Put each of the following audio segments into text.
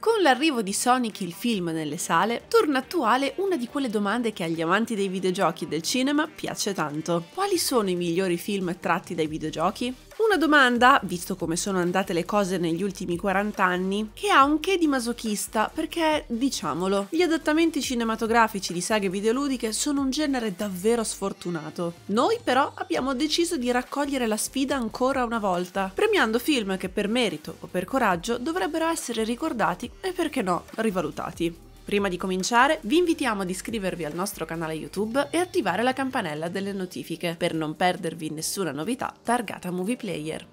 Con l'arrivo di Sonic il film nelle sale, torna attuale una di quelle domande che agli amanti dei videogiochi e del cinema piace tanto. Quali sono i migliori film tratti dai videogiochi? Una domanda, visto come sono andate le cose negli ultimi 40 anni, che ha un che di masochista, perché, diciamolo, gli adattamenti cinematografici di saghe videoludiche sono un genere davvero sfortunato. Noi però abbiamo deciso di raccogliere la sfida ancora una volta, premiando film che per merito o per coraggio dovrebbero essere ricordati e perché no, rivalutati. Prima di cominciare vi invitiamo ad iscrivervi al nostro canale YouTube e attivare la campanella delle notifiche per non perdervi nessuna novità targata Movie Player.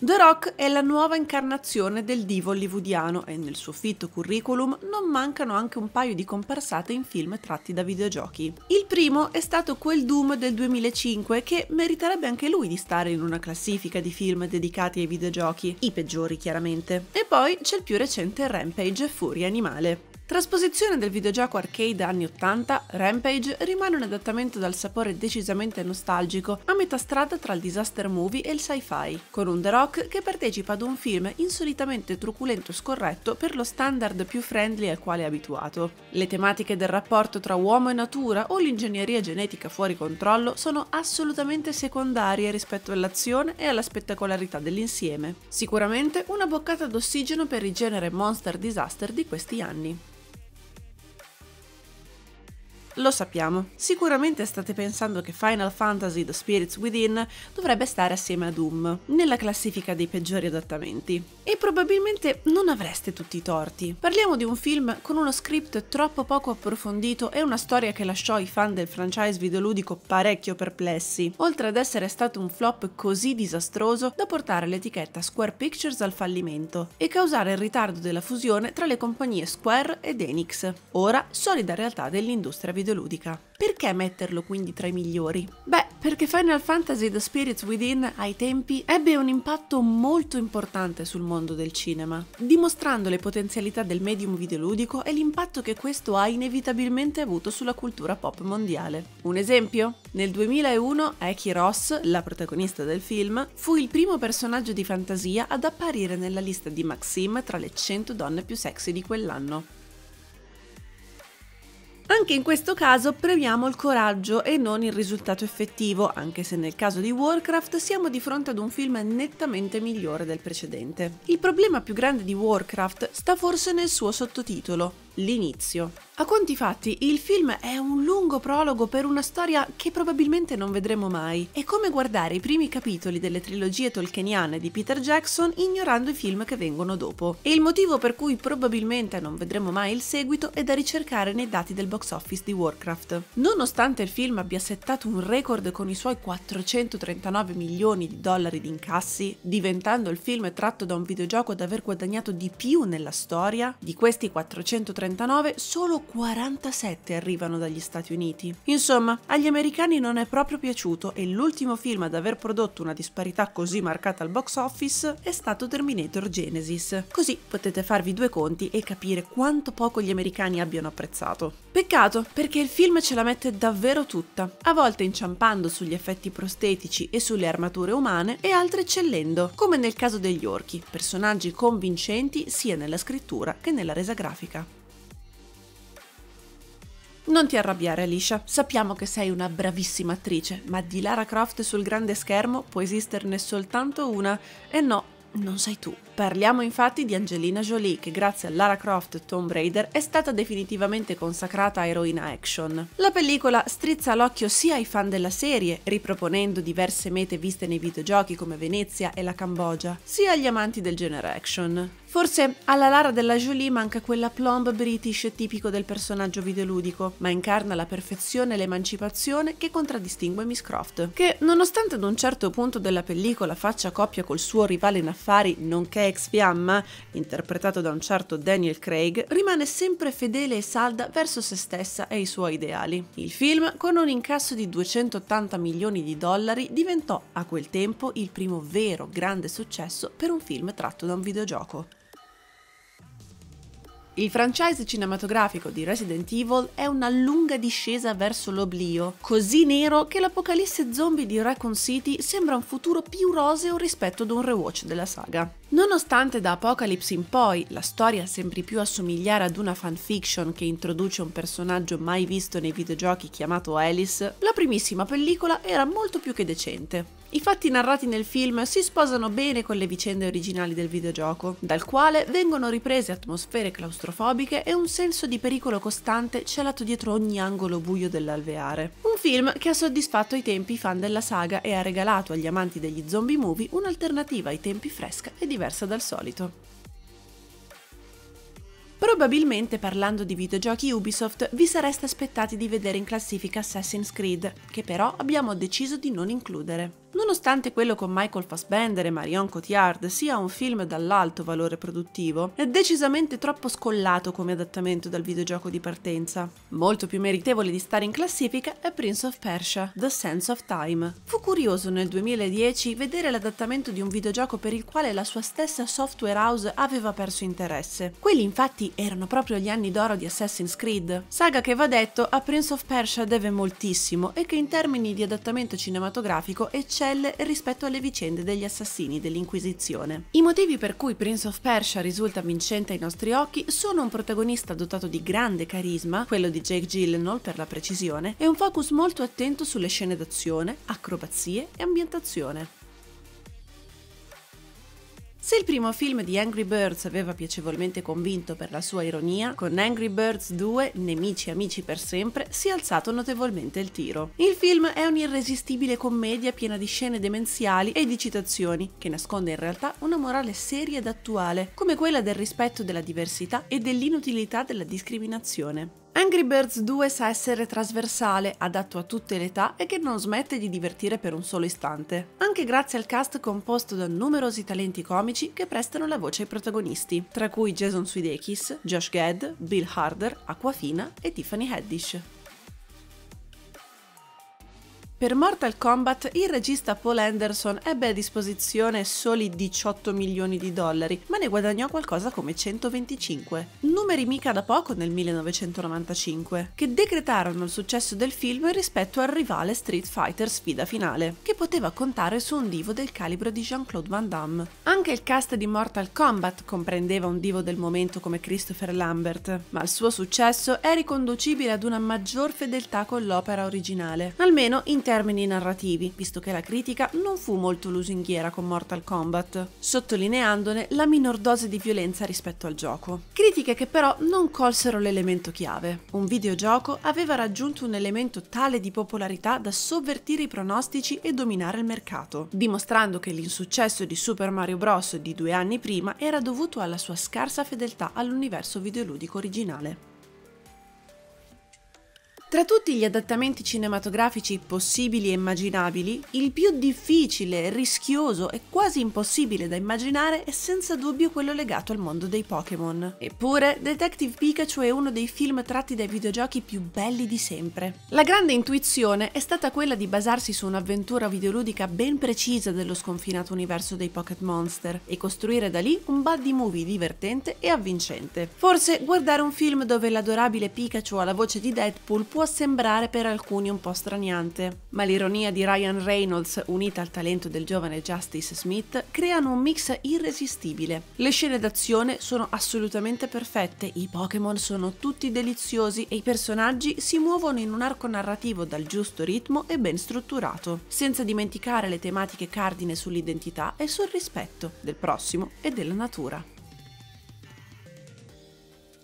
The Rock è la nuova incarnazione del divo hollywoodiano e nel suo fitto curriculum non mancano anche un paio di comparsate in film tratti da videogiochi. Il primo è stato quel Doom del 2005 che meriterebbe anche lui di stare in una classifica di film dedicati ai videogiochi, i peggiori chiaramente. E poi c'è il più recente Rampage Furia Animale. Trasposizione del videogioco arcade anni 80, Rampage rimane un adattamento dal sapore decisamente nostalgico a metà strada tra il disaster movie e il sci-fi, con un The Rock che partecipa ad un film insolitamente truculento e scorretto per lo standard più friendly al quale è abituato. Le tematiche del rapporto tra uomo e natura o l'ingegneria genetica fuori controllo sono assolutamente secondarie rispetto all'azione e alla spettacolarità dell'insieme. Sicuramente una boccata d'ossigeno per il genere monster disaster di questi anni lo sappiamo. Sicuramente state pensando che Final Fantasy The Spirits Within dovrebbe stare assieme a Doom, nella classifica dei peggiori adattamenti. E probabilmente non avreste tutti i torti. Parliamo di un film con uno script troppo poco approfondito e una storia che lasciò i fan del franchise videoludico parecchio perplessi, oltre ad essere stato un flop così disastroso da portare l'etichetta Square Pictures al fallimento e causare il ritardo della fusione tra le compagnie Square ed Enix, ora solida realtà dell'industria videoludica videoludica. Perché metterlo quindi tra i migliori? Beh, perché Final Fantasy The Spirits Within ai tempi ebbe un impatto molto importante sul mondo del cinema, dimostrando le potenzialità del medium videoludico e l'impatto che questo ha inevitabilmente avuto sulla cultura pop mondiale. Un esempio? Nel 2001 Eki Ross, la protagonista del film, fu il primo personaggio di fantasia ad apparire nella lista di Maxim tra le 100 donne più sexy di quell'anno. Anche in questo caso premiamo il coraggio e non il risultato effettivo, anche se nel caso di Warcraft siamo di fronte ad un film nettamente migliore del precedente. Il problema più grande di Warcraft sta forse nel suo sottotitolo, l'inizio. A conti fatti, il film è un lungo prologo per una storia che probabilmente non vedremo mai. È come guardare i primi capitoli delle trilogie tolkieniane di Peter Jackson ignorando i film che vengono dopo. E il motivo per cui probabilmente non vedremo mai il seguito è da ricercare nei dati del box office di Warcraft. Nonostante il film abbia settato un record con i suoi 439 milioni di dollari di incassi, diventando il film tratto da un videogioco ad aver guadagnato di più nella storia, di questi 439 39, solo 47 arrivano dagli Stati Uniti. Insomma, agli americani non è proprio piaciuto e l'ultimo film ad aver prodotto una disparità così marcata al box office è stato Terminator Genesis. Così potete farvi due conti e capire quanto poco gli americani abbiano apprezzato. Peccato, perché il film ce la mette davvero tutta, a volte inciampando sugli effetti prostetici e sulle armature umane e altre eccellendo, come nel caso degli orchi, personaggi convincenti sia nella scrittura che nella resa grafica. Non ti arrabbiare Alicia, sappiamo che sei una bravissima attrice, ma di Lara Croft sul grande schermo può esisterne soltanto una, e no, non sei tu. Parliamo infatti di Angelina Jolie che grazie a Lara Croft Tomb Raider è stata definitivamente consacrata eroina action. La pellicola strizza l'occhio sia ai fan della serie, riproponendo diverse mete viste nei videogiochi come Venezia e la Cambogia, sia agli amanti del genere action. Forse alla Lara della Jolie manca quella plomb british tipico del personaggio videoludico, ma incarna la perfezione e l'emancipazione che contraddistingue Miss Croft, che nonostante ad un certo punto della pellicola faccia coppia col suo rivale in affari, nonché ex fiamma, interpretato da un certo Daniel Craig, rimane sempre fedele e salda verso se stessa e i suoi ideali. Il film, con un incasso di 280 milioni di dollari, diventò a quel tempo il primo vero grande successo per un film tratto da un videogioco. Il franchise cinematografico di Resident Evil è una lunga discesa verso l'oblio, così nero che l'apocalisse zombie di Raccoon City sembra un futuro più roseo rispetto ad un rewatch della saga. Nonostante da Apocalypse in poi la storia sembri più assomigliare ad una fanfiction che introduce un personaggio mai visto nei videogiochi chiamato Alice, la primissima pellicola era molto più che decente. I fatti narrati nel film si sposano bene con le vicende originali del videogioco, dal quale vengono riprese atmosfere claustrofobiche e un senso di pericolo costante celato dietro ogni angolo buio dell'alveare. Un film che ha soddisfatto i tempi i fan della saga e ha regalato agli amanti degli zombie movie un'alternativa ai tempi fresca e diversa dal solito. Probabilmente parlando di videogiochi Ubisoft vi sareste aspettati di vedere in classifica Assassin's Creed, che però abbiamo deciso di non includere. Nonostante quello con Michael Fassbender e Marion Cotillard sia un film dall'alto valore produttivo, è decisamente troppo scollato come adattamento dal videogioco di partenza. Molto più meritevole di stare in classifica è Prince of Persia, The Sense of Time. Fu curioso nel 2010 vedere l'adattamento di un videogioco per il quale la sua stessa software house aveva perso interesse. Quelli infatti erano proprio gli anni d'oro di Assassin's Creed, saga che va detto a Prince of Persia deve moltissimo e che in termini di adattamento cinematografico eccelle Marcel rispetto alle vicende degli assassini dell'Inquisizione. I motivi per cui Prince of Persia risulta vincente ai nostri occhi sono un protagonista dotato di grande carisma, quello di Jake Gyllenhaal per la precisione, e un focus molto attento sulle scene d'azione, acrobazie e ambientazione. Se il primo film di Angry Birds aveva piacevolmente convinto per la sua ironia, con Angry Birds 2, Nemici amici per sempre, si è alzato notevolmente il tiro. Il film è un'irresistibile commedia piena di scene demenziali e di citazioni, che nasconde in realtà una morale seria ed attuale, come quella del rispetto della diversità e dell'inutilità della discriminazione. Angry Birds 2 sa essere trasversale, adatto a tutte le età e che non smette di divertire per un solo istante, anche grazie al cast composto da numerosi talenti comici che prestano la voce ai protagonisti, tra cui Jason Sudeikis, Josh Gad, Bill Harder, Aquafina e Tiffany Haddish. Per Mortal Kombat il regista Paul Anderson ebbe a disposizione soli 18 milioni di dollari, ma ne guadagnò qualcosa come 125. Numeri mica da poco nel 1995, che decretarono il successo del film rispetto al rivale Street Fighter sfida finale, che poteva contare su un divo del calibro di Jean-Claude Van Damme. Anche il cast di Mortal Kombat comprendeva un divo del momento come Christopher Lambert, ma il suo successo è riconducibile ad una maggior fedeltà con l'opera originale, almeno in termini narrativi, visto che la critica non fu molto lusinghiera con Mortal Kombat, sottolineandone la minor dose di violenza rispetto al gioco. Critiche che però non colsero l'elemento chiave. Un videogioco aveva raggiunto un elemento tale di popolarità da sovvertire i pronostici e dominare il mercato, dimostrando che l'insuccesso di Super Mario Bros. di due anni prima era dovuto alla sua scarsa fedeltà all'universo videoludico originale. Tra tutti gli adattamenti cinematografici possibili e immaginabili, il più difficile, rischioso e quasi impossibile da immaginare è senza dubbio quello legato al mondo dei Pokémon. Eppure, Detective Pikachu è uno dei film tratti dai videogiochi più belli di sempre. La grande intuizione è stata quella di basarsi su un'avventura videoludica ben precisa dello sconfinato universo dei Pocket Monster e costruire da lì un buddy movie divertente e avvincente. Forse guardare un film dove l'adorabile Pikachu ha la voce di Deadpool può può sembrare per alcuni un po' straniante, ma l'ironia di Ryan Reynolds unita al talento del giovane Justice Smith creano un mix irresistibile. Le scene d'azione sono assolutamente perfette, i Pokémon sono tutti deliziosi e i personaggi si muovono in un arco narrativo dal giusto ritmo e ben strutturato, senza dimenticare le tematiche cardine sull'identità e sul rispetto del prossimo e della natura.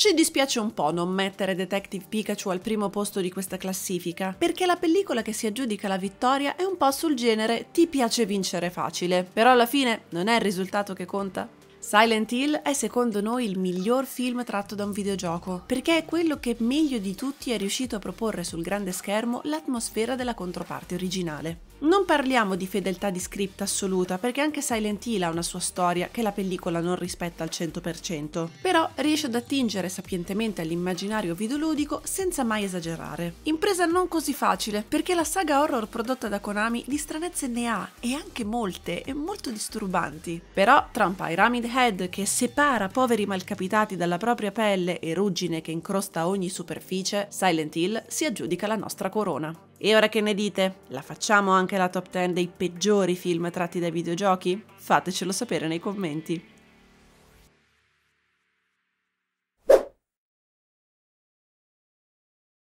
Ci dispiace un po' non mettere Detective Pikachu al primo posto di questa classifica, perché la pellicola che si aggiudica la vittoria è un po' sul genere ti piace vincere facile, però alla fine non è il risultato che conta. Silent Hill è secondo noi il miglior film tratto da un videogioco, perché è quello che meglio di tutti è riuscito a proporre sul grande schermo l'atmosfera della controparte originale. Non parliamo di fedeltà di script assoluta, perché anche Silent Hill ha una sua storia che la pellicola non rispetta al 100%, però riesce ad attingere sapientemente all'immaginario videoludico senza mai esagerare. Impresa non così facile, perché la saga horror prodotta da Konami di stranezze ne ha, e anche molte, e molto disturbanti. Però tra un Pyramid Head che separa poveri malcapitati dalla propria pelle e ruggine che incrosta ogni superficie, Silent Hill si aggiudica la nostra corona. E ora che ne dite? La facciamo anche la top 10 dei peggiori film tratti dai videogiochi? Fatecelo sapere nei commenti.